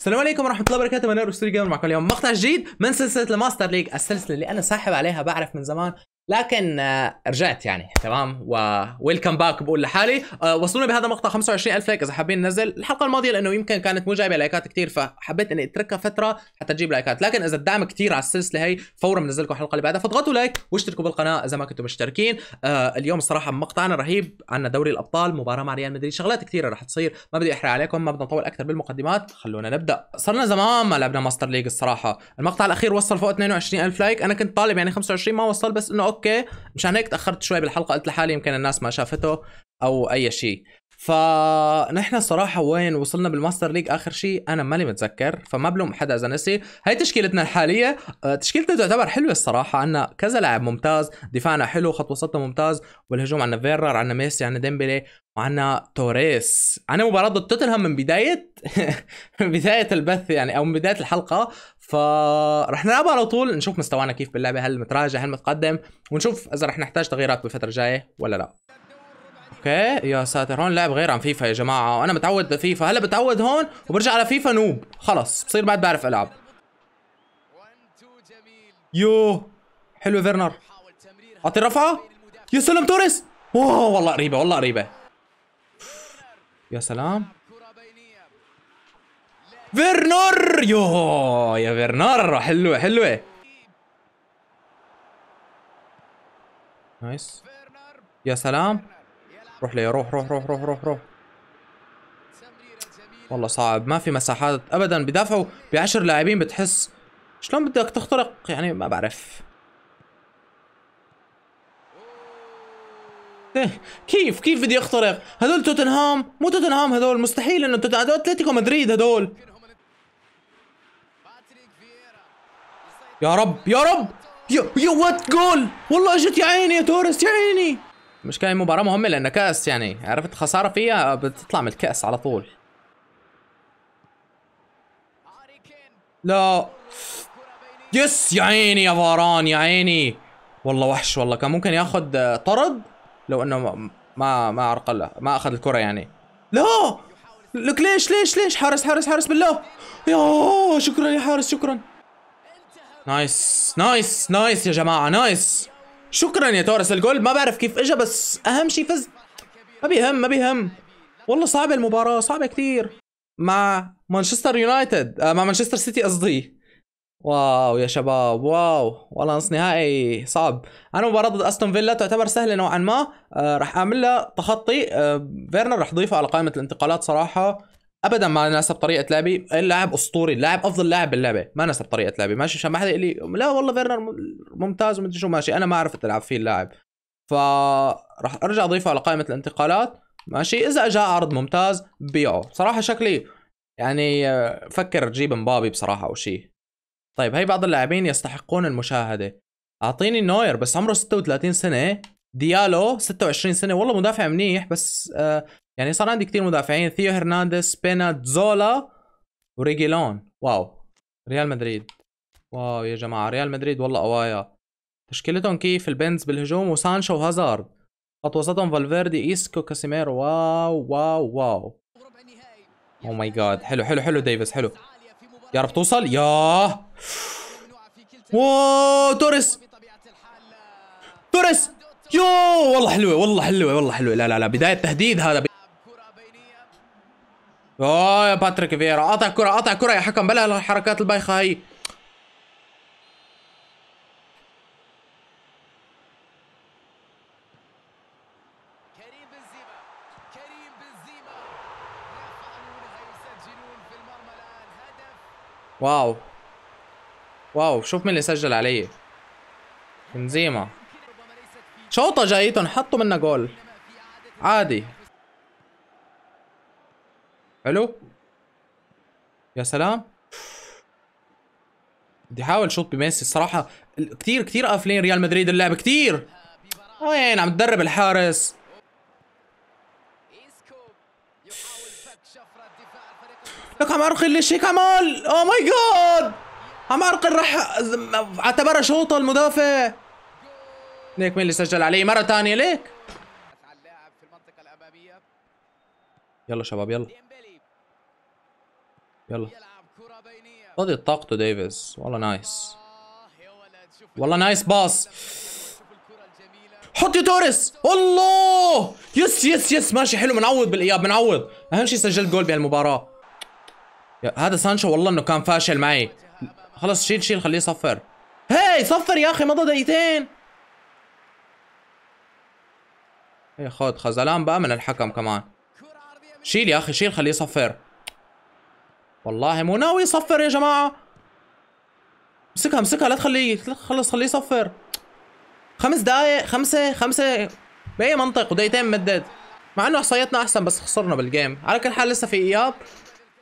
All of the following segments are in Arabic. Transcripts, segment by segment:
السلام عليكم ورحمه الله وبركاته انا الاسطوري جيمر معكم اليوم مقطع جديد من سلسله الماستر ليج السلسله اللي انا ساحب عليها بعرف من زمان لكن آه، رجعت يعني تمام وويلكم باك بقول لحالي آه، وصلوني بهذا المقطع 25000 الف لايك اذا حابين ننزل الحلقه الماضيه لانه يمكن كانت مو جايبه لايكات كثير فحبيت اني اتركها فتره حتى تجيب لايكات لكن اذا الدعم كثير على السلسله هي فورا بنزل لكم الحلقه اللي بعدها فاضغطوا لايك واشتركوا بالقناه اذا ما كنتم مشتركين آه، اليوم صراحه مقطعنا رهيب عندنا دوري الابطال مباراه مع ريال مدريد شغلات كثيره رح تصير ما بدي احرق عليكم ما بدنا نطول اكثر بالمقدمات خلونا نبدا صرنا زمان ما لعبنا ماستر ليج الصراحه المقطع الاخير وصل فوق 22000 لايك انا كنت طالب يعني 25 ما وصل بس انه اوكي مشان هيك تاخرت شوي بالحلقه قلت لحالي يمكن الناس ما شافته او اي شيء فنحن صراحه وين وصلنا بالماستر ليج اخر شيء انا ماني متذكر فما بلوم حدا اذا نسي هاي تشكيلتنا الحاليه آه، تشكيلتنا تعتبر حلوه الصراحه عنا كذا لاعب ممتاز دفاعنا حلو خط وسطنا ممتاز والهجوم عنا فيرر عنا ميسي عنا ديمبلي وعنا توريس عنا مباراة ضد توتنهام من بداية من بداية البث يعني او من بداية الحلقة فرح نلعبها على طول نشوف مستوانا كيف باللعبة هل متراجع هل متقدم ونشوف اذا رح نحتاج تغييرات بالفترة الجاية ولا لا اوكي يا ساتر هون لعب غير عن فيفا يا جماعه وانا متعود بفيفا هلا بتعود هون وبرجع على فيفا نوب خلص بصير بعد بعرف العب يو حلو فيرنر اعطي رفعه يا سلام توريس اوه والله قريبه والله قريبه يا سلام فيرنر يو يا فيرنر حلوه حلوه نايس يا سلام روح ليا روح روح روح روح روح روح والله صعب ما في مساحات ابدا بدافعوا بعشر لاعبين بتحس شلون بدك تخترق يعني ما بعرف إيه، كيف كيف بدي اخترق هدول توتنهام مو توتنهام هدول مستحيل انه توتنهام هذول اتلتيكو مدريد هدول يا رب يا رب يا يا وات جول والله اجت يا عيني يا توريس يا عيني مش كان مباراة مهمة لأن كأس يعني عرفت خسارة فيها بتطلع من الكأس على طول لا يس يا عيني يا فاران يا عيني والله وحش والله كان ممكن ياخذ طرد لو انه ما ما عرقله ما اخذ الكره يعني لا لك ليش ليش ليش حارس حارس حارس بالله يا شكرا يا حارس شكرا نايس نايس نايس يا جماعه نايس شكرا يا تورس الجول ما بعرف كيف اجى بس اهم شيء فزت ما بيهم ما بيهم والله صعبه المباراه صعبه كثير مع مانشستر يونايتد آه، مع مانشستر سيتي قصدي واو يا شباب واو والله نص نهائي صعب انا مباراه ضد استون فيلا تعتبر سهله نوعا ما آه اعمل لها تخطي آه فيرنر راح اضيفه على قائمه الانتقالات صراحه ابدا ما ناسب طريقه لعبي اللاعب اسطوري اللاعب افضل لاعب باللعبه ما ناسب طريقه لعبي ماشي عشان ما حدا يقول لي لا والله فيرنر ممتاز ومدري شو ماشي انا ما عرفت العب فيه اللاعب فراح ارجع اضيفه على قائمه الانتقالات ماشي اذا جاء عرض ممتاز بيعه صراحه شكلي يعني آه، فكر تجيب مبابي بصراحه او شيء طيب هي بعض اللاعبين يستحقون المشاهده اعطيني نوير بس عمره 36 سنه ديالو 26 سنه والله مدافع منيح بس آه، يعني صار عندي كثير مدافعين ثيو هرنانديز بينا زولا وريجيلون واو ريال مدريد واو يا جماعه ريال مدريد والله قوايا تشكيلتهم كيف البنز بالهجوم وسانشو وهازارد خط وسطهم فالفيردي ايسكو كاسيميرو واو واو واو او ماي جاد حلو حلو حلو ديفيز حلو يعرف توصل ياه واو توريس توريس يو والله حلوه والله حلوه والله حلوه لا لا لا بدايه تهديد هذا اه يا باتريك فيرا قطع الكره قطع الكره يا حكم بلا الحركات البايخه هي واو واو شوف مين اللي سجل علي بنزيما شوطه جايتهم حطوا منا جول عادي حلو يا سلام بدي احاول شوط بميسي الصراحه كثير كثير قافلين ريال مدريد اللعب كثير وين عم تدرب الحارس لك عم ارقي ليش هيك عمال او ماي جاد عم ارقي رح اعتبرها شوطه المدافع ليك مين اللي سجل عليه مره ثانيه ليك يلا شباب يلا يلا فاضي طاقته ديفيز والله نايس والله نايس باص حط يا توريس الله يس يس يس ماشي حلو بنعوض بالاياب بنعوض اهم شيء سجلت جول بهالمباراه هذا سانشو والله انه كان فاشل معي خلص شيل شيل خليه يصفر هاي صفر يا اخي مضى دقيقتين هي إيه، خد خزلان بقى من الحكم كمان شيل يا اخي شيل خليه يصفر والله مو ناوي يصفر يا جماعه امسكها امسكها لا تخليه خلص خليه يصفر خمس دقائق خمسة خمسة بأي منطق ودقيقتين مدد مع انه احصائياتنا احسن بس خسرنا بالجيم على كل حال لسه في اياب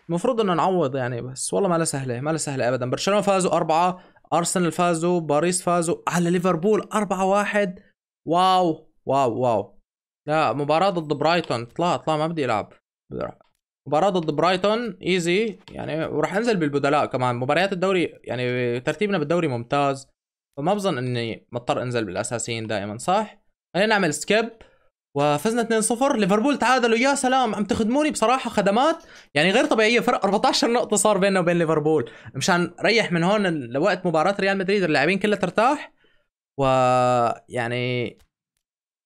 المفروض انه نعوض يعني بس والله ما لها سهله ما لها سهله ابدا برشلونه فازوا أربعة ارسنال فازوا باريس فازوا على ليفربول أربعة واحد واو واو واو لا مباراة ضد برايتون اطلع اطلع ما بدي العب مباراة ضد برايتون ايزي يعني وراح انزل بالبدلاء كمان مباريات الدوري يعني ترتيبنا بالدوري ممتاز فما بظن اني مضطر انزل بالاساسيين دائما صح؟ خلينا نعمل سكيب وفزنا 2-0 ليفربول تعادلوا يا سلام عم تخدموني بصراحه خدمات يعني غير طبيعيه فرق 14 نقطه صار بيننا وبين ليفربول مشان ريح من هون لوقت مباراه ريال مدريد اللاعبين كلها ترتاح و يعني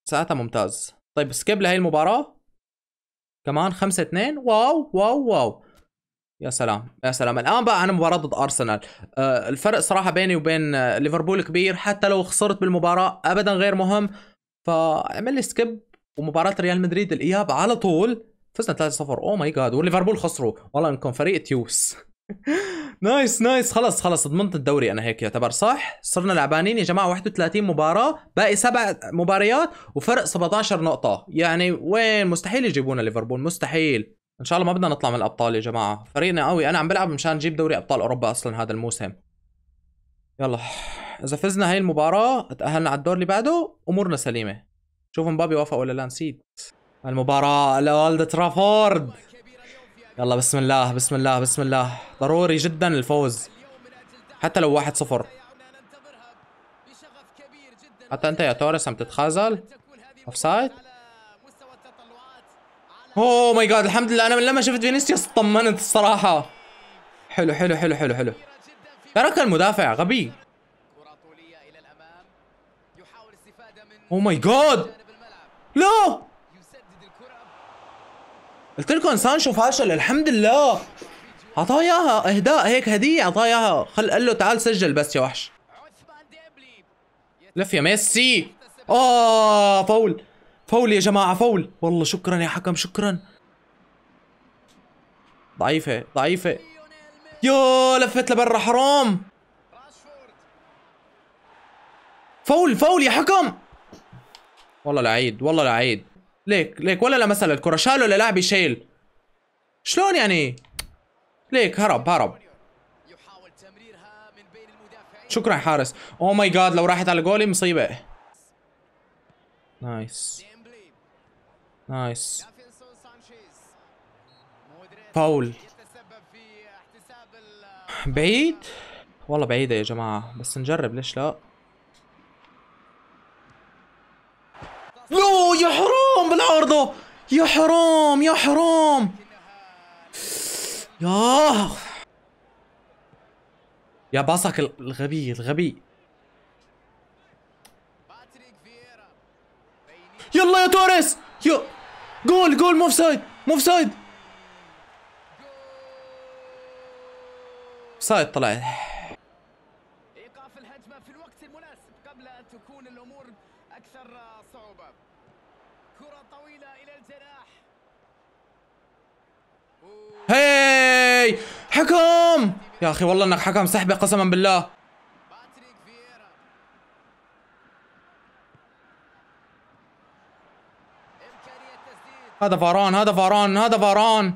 ساعتها ممتاز طيب سكيب لهي المباراه كمان 5 2 واو واو واو يا سلام يا سلام الان بقى انا مباراه ضد ارسنال آه الفرق صراحه بيني وبين آه، ليفربول كبير حتى لو خسرت بالمباراه ابدا غير مهم فاعمل لي سكيب ومباراه ريال مدريد الاياب على طول فزنا 3-0 او ماي جاد وليفربول خسروا والله انكم فريق تيوس نايس نايس خلص خلص ضمنت الدوري انا هيك يعتبر صح صرنا لعبانين يا جماعه 31 مباراه باقي سبع مباريات وفرق 17 نقطه يعني وين مستحيل يجيبونا ليفربول مستحيل ان شاء الله ما بدنا نطلع من الابطال يا جماعه فريقنا قوي انا عم بلعب مشان نجيب دوري ابطال اوروبا اصلا هذا الموسم يلا اذا فزنا هاي المباراه تاهلنا على الدور اللي بعده امورنا سليمه شوف مبابي وافق ولا لا نسيت المباراه لاولد ترافورد يلا بسم الله بسم الله بسم الله ضروري جدا الفوز حتى لو واحد صفر حتى انت يا توريس عم تتخاذل اوف سايد اوه ماي جاد الحمد لله انا من لما شفت فينيسيوس اطمنت الصراحه حلو حلو حلو حلو حلو ترك المدافع غبي اوه ماي جاد لا قلت لكم سانشو فاشل الحمد لله اعطاه اياها اهداء هيك هديه اعطاه اياها خل قال له تعال سجل بس يا وحش لف يا ميسي اه فول فول يا جماعه فول والله شكرا يا حكم شكرا ضعيفه ضعيفه يو لفت لبرا حرام فول فول يا حكم والله لعيد والله لعيد ليك ليك ولا مثلا الكره شالوا للاعب يشيل شلون يعني ليك هرب هرب شكرا حارس او ماي جاد لو راحت على الجول مصيبه نايس نايس فاول بعيد والله بعيده يا جماعه بس نجرب ليش لا بالعرضه يا حرام يا حرام ياه يا باصك الغبي الغبي يلا يا توريس يا جول جول موف سايد موف سايد سايد طلع ايقاف الهجمه في الوقت المناسب قبل ان تكون الامور اكثر صعوبه كرة طويلة إلى الجناح هاي حكم يا أخي والله إنك حكم سحبة قسما بالله هذا فاران هذا فاران هذا فاران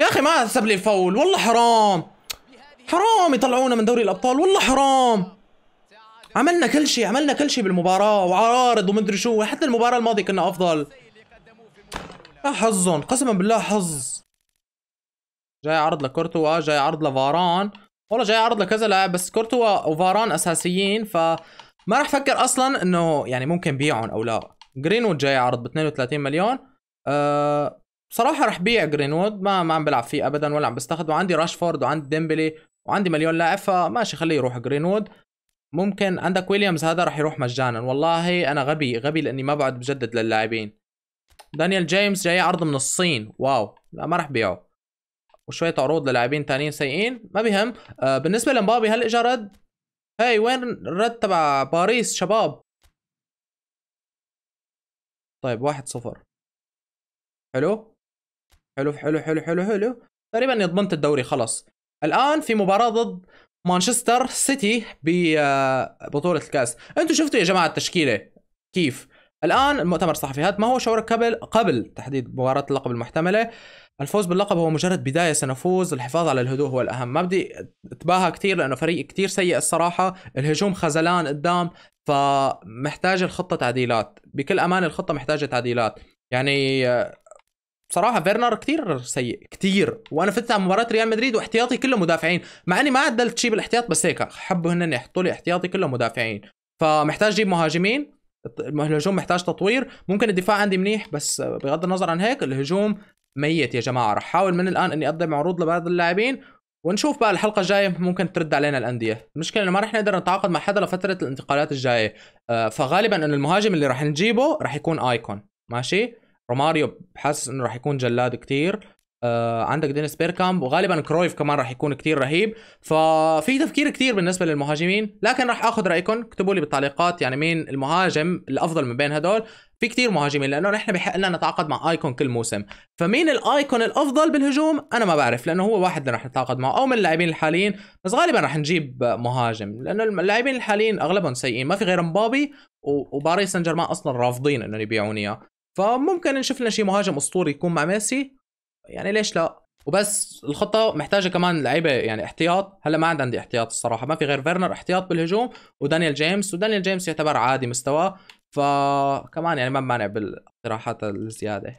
يا اخي ما حسب لي الفول والله حرام حرام يطلعونا من دوري الابطال والله حرام عملنا كل شيء عملنا كل شيء بالمباراه وعارض ومدري شو حتى المباراه الماضيه كنا افضل لا حظهم قسما بالله حظ جاي عرض لكورتوا جاي عرض لفاران والله جاي عرض لكذا لاعب بس كورتوا وفاران اساسيين ف ما راح افكر اصلا انه يعني ممكن بيعهم او لا جرينوود جاي عرض ب 32 مليون أه بصراحه راح بيع جرينوود ما ما عم بلعب فيه ابدا ولا عم بستخدمه عندي راشفورد وعندي ديمبلي وعندي مليون لاعب فماشي خليه يروح جرينوود ممكن عندك ويليامز هذا راح يروح مجانا والله انا غبي غبي لاني ما بعد بجدد للاعبين دانيال جيمس جاي عرض من الصين واو لا ما راح بيعه وشويه عروض للاعبين تانيين سيئين ما بهم آه بالنسبه لمبابي هل اجى رد هاي وين الرد تبع باريس شباب طيب واحد صفر حلو حلو حلو حلو حلو حلو تقريبا اني ضمنت الدوري خلص الان في مباراه ضد مانشستر سيتي ببطوله آه، الكاس انتم شفتوا يا جماعه التشكيله كيف الان المؤتمر الصحفي هذا ما هو شعورك قبل قبل تحديد مباراه اللقب المحتمله الفوز باللقب هو مجرد بدايه سنفوز الحفاظ على الهدوء هو الاهم ما بدي اتباهى كثير لانه فريق كثير سيء الصراحه الهجوم خزلان قدام فمحتاج الخطه تعديلات بكل امان الخطه محتاجه تعديلات يعني آه، بصراحه فيرنر كتير سيء كتير وانا فتت على مباراه ريال مدريد واحتياطي كله مدافعين مع اني ما عدلت شيء بالاحتياط بس هيك حبوا هن يحطوا لي احتياطي كله مدافعين فمحتاج اجيب مهاجمين الهجوم محتاج تطوير ممكن الدفاع عندي منيح بس بغض النظر عن هيك الهجوم ميت يا جماعه رح احاول من الان اني اقدم عروض لبعض اللاعبين ونشوف بقى الحلقة الجاية ممكن ترد علينا الأندية، المشكلة إنه ما رح نقدر نتعاقد مع حدا لفترة الانتقالات الجاية، آه، فغالبا إنه المهاجم اللي رح نجيبه رح يكون آيكون، ماشي؟ روماريو حاسس انه راح يكون جلاد كتير آه عندك دينيس بيركامب وغالبا كرويف كمان راح يكون كتير رهيب ففي تفكير كتير بالنسبه للمهاجمين لكن راح اخذ رايكم اكتبوا لي بالتعليقات يعني مين المهاجم الافضل من بين هدول في كتير مهاجمين لانه نحن بحق لنا نتعاقد مع ايكون كل موسم فمين الايكون الافضل بالهجوم انا ما بعرف لانه هو واحد اللي رح نتعاقد معه او من اللاعبين الحاليين بس غالبا رح نجيب مهاجم لانه اللاعبين الحاليين اغلبهم سيئين ما في غير مبابي وباريس سان جيرمان اصلا رافضين انه يبيعون اياه فممكن نشوف لنا شيء مهاجم اسطوري يكون مع ميسي يعني ليش لا وبس الخطه محتاجه كمان لعيبه يعني احتياط هلا ما عندي احتياط الصراحه ما في غير فيرنر احتياط بالهجوم ودانيال جيمس ودانيال جيمس يعتبر عادي مستواه فكمان يعني ما مانع بالاقتراحات الزياده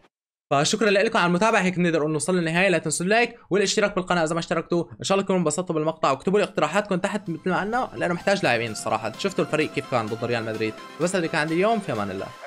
فشكرا لكم على المتابعه هيك بنقدر نوصل للنهايه لا تنسوا اللايك والاشتراك بالقناه اذا ما اشتركتوا ان شاء الله تكونوا انبسطتوا بالمقطع واكتبوا لي اقتراحاتكم تحت مثل ما قلنا لانه محتاج لاعبين الصراحه شفتوا الفريق كيف كان ضد ريال مدريد بس هذا كان عندي اليوم في امان الله